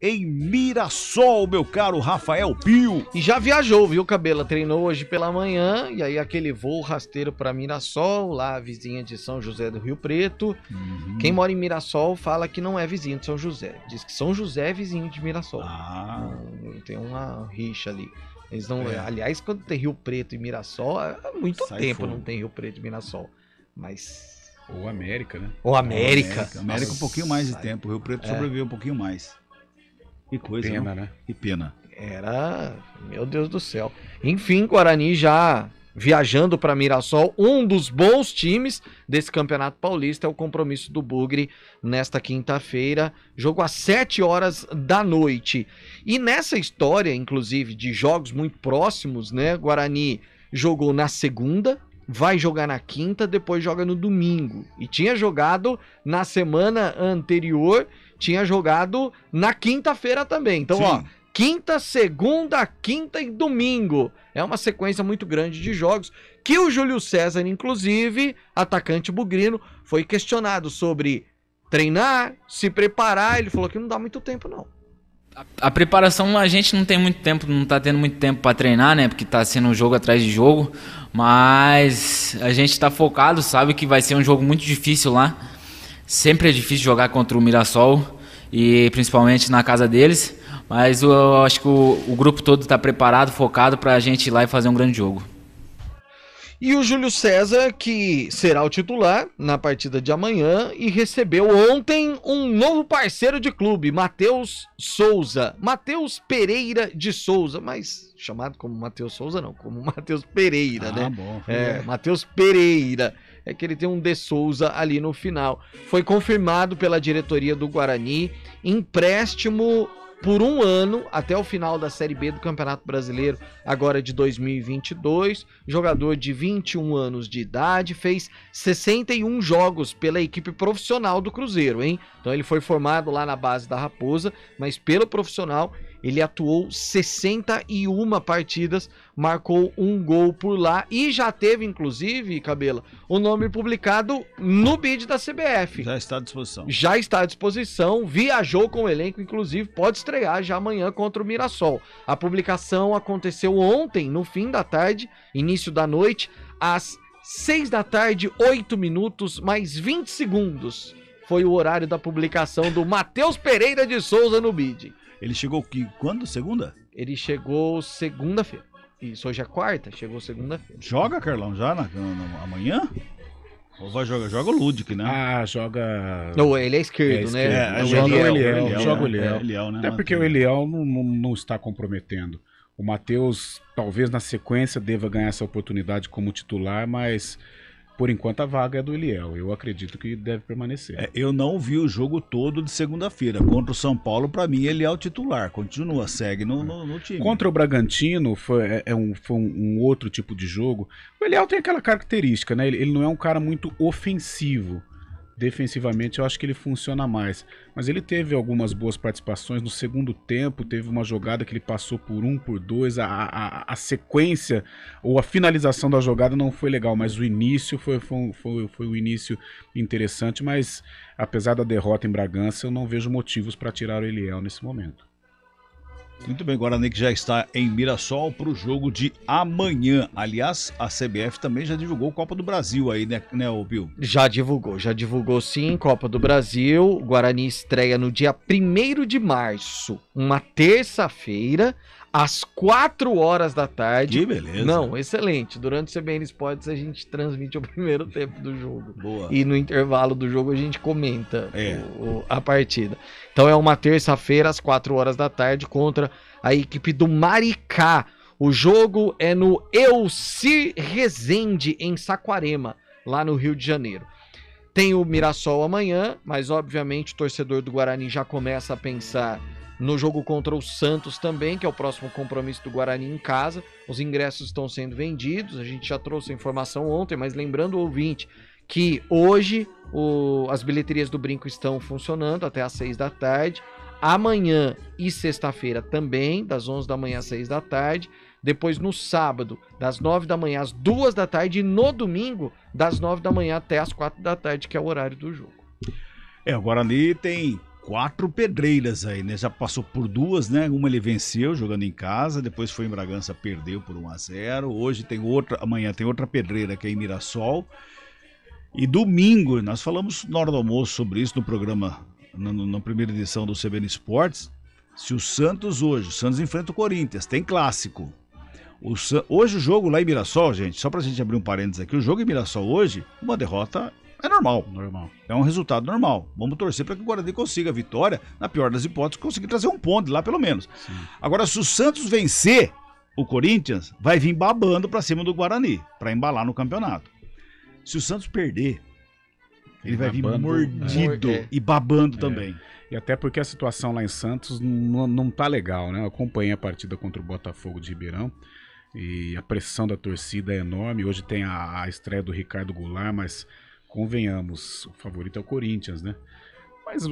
em Mirassol, meu caro Rafael Pio. E já viajou, viu, Cabela? Treinou hoje pela manhã e aí aquele voo rasteiro para Mirassol, lá vizinha de São José do Rio Preto. Uhum. Quem mora em Mirassol fala que não é vizinho de São José. Diz que São José é vizinho de Mirassol. Ah. Hum, tem uma rixa ali. Eles não, é. aliás, quando tem Rio Preto e Mirassol, há muito Sai tempo fogo. não tem Rio Preto e Mirassol. Mas ou América, né? Ou América. Ou América. América. um pouquinho mais de tempo. Rio Preto é. sobreviveu um pouquinho mais. Que coisa, pena, né? Que pena. Era, meu Deus do céu. Enfim, Guarani já viajando para Mirassol, um dos bons times desse Campeonato Paulista é o compromisso do Bugre nesta quinta-feira, jogo às 7 horas da noite. E nessa história, inclusive, de jogos muito próximos, né? Guarani jogou na segunda, vai jogar na quinta, depois joga no domingo. E tinha jogado na semana anterior tinha jogado na quinta-feira também. Então, Sim. ó, quinta, segunda, quinta e domingo. É uma sequência muito grande de jogos que o Júlio César, inclusive, atacante bugrino, foi questionado sobre treinar, se preparar. Ele falou que não dá muito tempo, não. A, a preparação a gente não tem muito tempo, não tá tendo muito tempo para treinar, né? Porque tá sendo um jogo atrás de jogo. Mas a gente tá focado, sabe que vai ser um jogo muito difícil lá. Sempre é difícil jogar contra o Mirassol e principalmente na casa deles. Mas eu acho que o, o grupo todo está preparado, focado para a gente ir lá e fazer um grande jogo. E o Júlio César, que será o titular na partida de amanhã e recebeu ontem um novo parceiro de clube, Matheus Souza. Matheus Pereira de Souza, mas chamado como Matheus Souza não, como Matheus Pereira, ah, né? Bom. É, Matheus Pereira é que ele tem um De Souza ali no final. Foi confirmado pela diretoria do Guarani empréstimo por um ano até o final da Série B do Campeonato Brasileiro, agora de 2022. Jogador de 21 anos de idade, fez 61 jogos pela equipe profissional do Cruzeiro, hein? Então ele foi formado lá na base da Raposa, mas pelo profissional ele atuou 61 partidas, marcou um gol por lá e já teve, inclusive, Cabela, o nome publicado no bid da CBF. Já está à disposição. Já está à disposição, viajou com o elenco, inclusive, pode estrear já amanhã contra o Mirassol. A publicação aconteceu ontem, no fim da tarde, início da noite, às 6 da tarde, 8 minutos, mais 20 segundos. Foi o horário da publicação do Matheus Pereira de Souza no BID. Ele chegou que quando? Segunda? Ele chegou segunda-feira. Isso, hoje é quarta, chegou segunda-feira. Joga, Carlão, já na, na, amanhã? Ou vai jogar? Joga o Ludic, né? Ah, joga. Não, ele é esquerdo, é né? É, é joga o Eliel. joga o Eliel. né? Até porque o Eliel não, não, não está comprometendo. O Matheus, talvez na sequência, deva ganhar essa oportunidade como titular, mas por enquanto a vaga é do Eliel. Eu acredito que deve permanecer. É, eu não vi o jogo todo de segunda-feira. Contra o São Paulo, para mim, ele é o titular. Continua, segue no, no, no time. Contra o Bragantino, foi, é, é um, foi um, outro tipo de jogo. O Eliel tem aquela característica, né? Ele, ele não é um cara muito ofensivo defensivamente eu acho que ele funciona mais. Mas ele teve algumas boas participações no segundo tempo, teve uma jogada que ele passou por um, por dois, a, a, a sequência ou a finalização da jogada não foi legal, mas o início foi, foi, foi, foi um início interessante, mas apesar da derrota em Bragança, eu não vejo motivos para tirar o Eliel nesse momento. Muito bem, Guarani que já está em Mirassol para o jogo de amanhã. Aliás, a CBF também já divulgou Copa do Brasil aí, né, né Bill? Já divulgou, já divulgou sim, Copa do Brasil. O Guarani estreia no dia 1 de março, uma terça-feira, às 4 horas da tarde. Que beleza. Não, excelente. Durante o CBN Sports a gente transmite o primeiro tempo do jogo. Boa. E no intervalo do jogo a gente comenta é. o, o, a partida. Então é uma terça-feira às 4 horas da tarde contra a equipe do Maricá. O jogo é no Elci Resende, em Saquarema, lá no Rio de Janeiro. Tem o Mirassol amanhã, mas obviamente o torcedor do Guarani já começa a pensar no jogo contra o Santos também, que é o próximo compromisso do Guarani em casa. Os ingressos estão sendo vendidos, a gente já trouxe a informação ontem, mas lembrando o ouvinte que hoje o, as bilheterias do Brinco estão funcionando até às 6 da tarde. Amanhã e sexta-feira também, das 11 da manhã às 6 da tarde. Depois no sábado, das 9 da manhã às 2 da tarde. E no domingo, das 9 da manhã até às 4 da tarde, que é o horário do jogo. É, o Guarani tem quatro pedreiras aí, né? Já passou por duas, né? Uma ele venceu jogando em casa, depois foi em Bragança, perdeu por 1 a 0. Hoje tem outra, amanhã tem outra pedreira que é em Mirassol. E domingo, nós falamos na hora do almoço sobre isso no programa, na, na primeira edição do CBN Esportes. Se o Santos hoje, o Santos enfrenta o Corinthians, tem clássico. O, hoje o jogo lá em Mirassol, gente, só pra gente abrir um parênteses aqui, o jogo em Mirassol hoje, uma derrota é normal. Normal. É um resultado normal. Vamos torcer para que o Guarani consiga a vitória, na pior das hipóteses, conseguir trazer um ponto lá pelo menos. Sim. Agora, se o Santos vencer o Corinthians, vai vir babando para cima do Guarani, para embalar no campeonato. Se o Santos perder, ele vai babando, vir mordido é. e babando é. também. E até porque a situação lá em Santos não, não tá legal, né? Eu acompanhei a partida contra o Botafogo de Ribeirão e a pressão da torcida é enorme. Hoje tem a, a estreia do Ricardo Goulart, mas convenhamos, o favorito é o Corinthians, né? Mas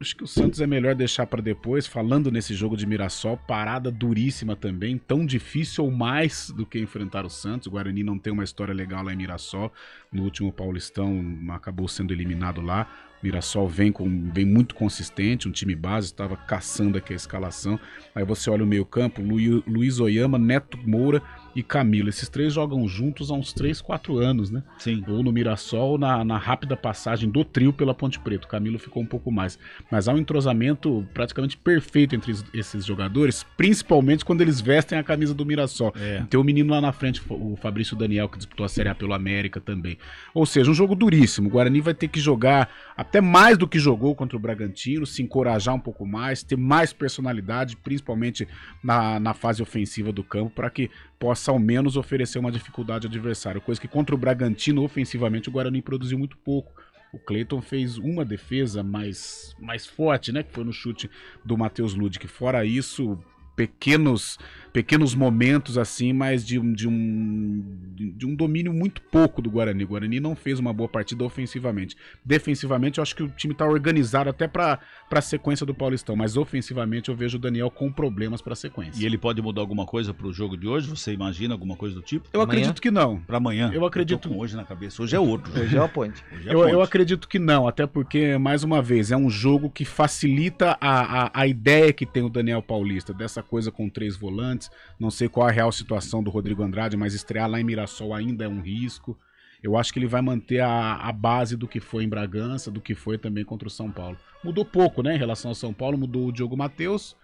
acho que o Santos é melhor deixar para depois, falando nesse jogo de Mirassol, parada duríssima também, tão difícil ou mais do que enfrentar o Santos. O Guarani não tem uma história legal lá em Mirassol. No último Paulistão acabou sendo eliminado lá. Mirassol vem com vem muito consistente, um time base, estava caçando aqui a escalação. Aí você olha o meio-campo, Lu, Luiz Oyama, Neto Moura, e Camilo. Esses três jogam juntos há uns 3, 4 anos, né? Sim. Ou no Mirassol, na, na rápida passagem do trio pela Ponte Preta. Camilo ficou um pouco mais. Mas há um entrosamento praticamente perfeito entre esses jogadores, principalmente quando eles vestem a camisa do Mirassol. É. Tem o um menino lá na frente, o Fabrício Daniel, que disputou a Série A pelo América também. Ou seja, um jogo duríssimo. O Guarani vai ter que jogar até mais do que jogou contra o Bragantino, se encorajar um pouco mais, ter mais personalidade, principalmente na, na fase ofensiva do campo, para que possa ao menos oferecer uma dificuldade ao adversário, coisa que contra o Bragantino ofensivamente o Guarani produziu muito pouco. O Cleiton fez uma defesa mais, mais forte, né? Que foi no chute do Matheus Ludic. Fora isso, pequenos pequenos momentos assim, mas de, de, um, de um domínio muito pouco do Guarani. O Guarani não fez uma boa partida ofensivamente. Defensivamente, eu acho que o time está organizado até para a sequência do Paulistão, mas ofensivamente eu vejo o Daniel com problemas para a sequência. E ele pode mudar alguma coisa para o jogo de hoje? Você imagina alguma coisa do tipo? Eu amanhã? acredito que não. Para amanhã? Eu acredito. Eu hoje na cabeça. Hoje é outro. Hoje é o point. É eu, eu, acredito que não, até porque, mais uma vez, é um jogo que facilita a, a, a ideia que tem o Daniel Paulista, dessa coisa com três volantes antes. Não sei qual a real situação do Rodrigo Andrade, mas estrear lá em Mirassol ainda é um risco. Eu acho que ele vai manter a, a base do que foi em Bragança, do que foi também contra o São Paulo. Mudou pouco, né? Em relação ao São Paulo, mudou o Diogo Matheus,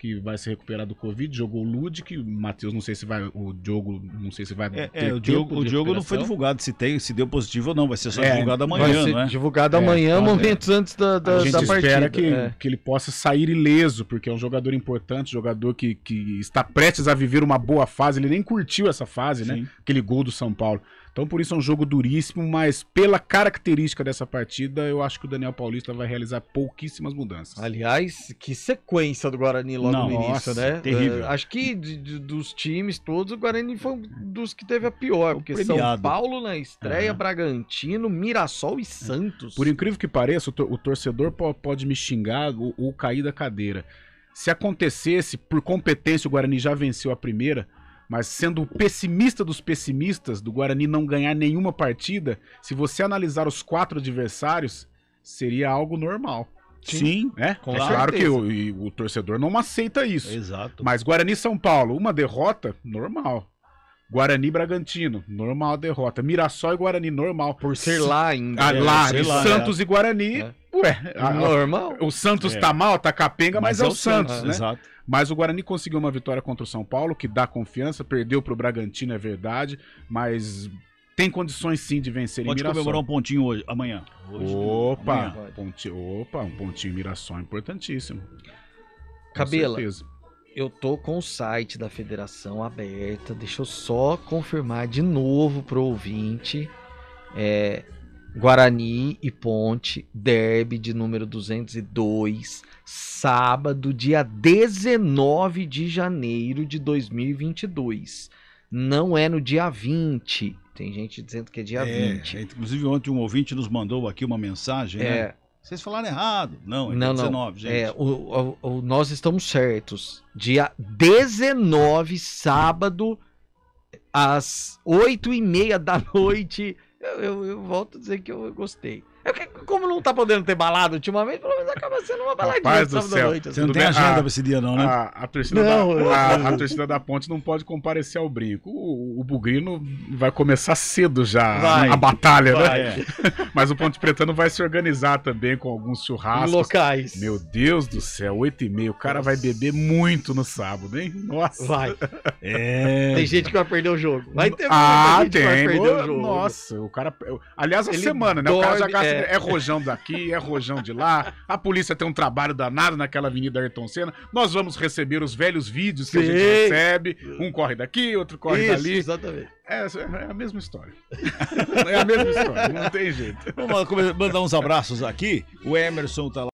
que vai se recuperar do Covid, jogou o Ludic, o Matheus não sei se vai, o Diogo não sei se vai é, é o Diogo, o Diogo não foi divulgado se tem, se deu positivo ou não, vai ser só é, divulgado amanhã, né? Divulgado é, amanhã, é, momentos antes da, da, a gente da partida. espera que, é. que ele possa sair ileso, porque é um jogador importante, jogador que, que está prestes a viver uma boa fase, ele nem curtiu essa fase, né? Sim. né? Aquele gol do São Paulo. Então por isso é um jogo duríssimo, mas pela característica dessa partida, eu acho que o Daniel Paulista vai realizar pouquíssimas mudanças. Aliás, que sequência do Guarani logo Não, no início, nossa, né? Terrível. Uh, acho que de, de, dos times todos, o Guarani foi um dos que teve a pior, porque premiado. São Paulo na estreia, uhum. Bragantino, Mirassol e Santos. Por incrível que pareça, o, tor o torcedor pode me xingar ou, ou cair da cadeira. Se acontecesse, por competência, o Guarani já venceu a primeira, mas sendo o pessimista dos pessimistas, do Guarani não ganhar nenhuma partida, se você analisar os quatro adversários, seria algo normal. Sim, né? é claro que o, o, torcedor não aceita isso. Exato. Mas Guarani São Paulo, uma derrota, normal. Guarani Bragantino, normal a derrota. Mirassol e Guarani, normal. Por ser lá ainda. Ah, é, lá, e lá, Santos é. e Guarani, é. ué. A, normal. O Santos é. tá mal, tá capenga, mas, mas é, é o Santos, Santos é. né? Exato. Mas o Guarani conseguiu uma vitória contra o São Paulo, que dá confiança, perdeu pro Bragantino, é verdade, mas tem condições sim de vencer Pode em Mirassol. Pode comemorar um pontinho hoje, amanhã. Hoje, opa, amanhã. Ponti, opa, um pontinho Mirassol importantíssimo. Com Cabela, certeza. Eu tô com o site da federação aberta. Deixa eu só confirmar de novo pro ouvinte. É, Guarani e Ponte, derby de número 202, sábado, dia 19 de janeiro de 2022. Não é no dia 20. Tem gente dizendo que é dia é, 20. É, inclusive, ontem um ouvinte nos mandou aqui uma mensagem. Né? É, né? Vocês falaram errado. Não, é não, 19, não. gente. É, o, o, o, nós estamos certos. Dia 19, sábado, às 8 h 30 da noite. Eu, eu, eu volto a dizer que eu gostei. É como não tá podendo ter balada ultimamente, pelo menos acaba sendo uma baladinha Rapaz do sábado à noite. Assim. Você não tem agenda a, ah, pra esse dia, não, né? A, ah, a torcida não, da, a, a, torcida da ponte não pode comparecer ao brinco. O, o Bugrino vai começar cedo já vai, a batalha, né? vai, né? É. Mas o Ponte Pretano vai se organizar também com alguns churrascos. Locais. Meu Deus do céu, 8 e 30 O cara Nossa. vai beber muito no sábado, hein? Nossa. Vai. É... Tem gente que vai perder o jogo. Vai ter ah, gente tem. que vai perder o jogo. Nossa, o cara. Aliás, a Ele semana, né? o cara já gasta é é, rojão daqui, é rojão de lá. A polícia tem um trabalho danado naquela Avenida Ayrton Senna. Nós vamos receber os velhos vídeos que Sim. a gente recebe. Um corre daqui, outro corre Isso, dali. Exatamente. É, é a mesma história. é a mesma história, não tem jeito. Vamos mandar uns abraços aqui. O Emerson tá lá.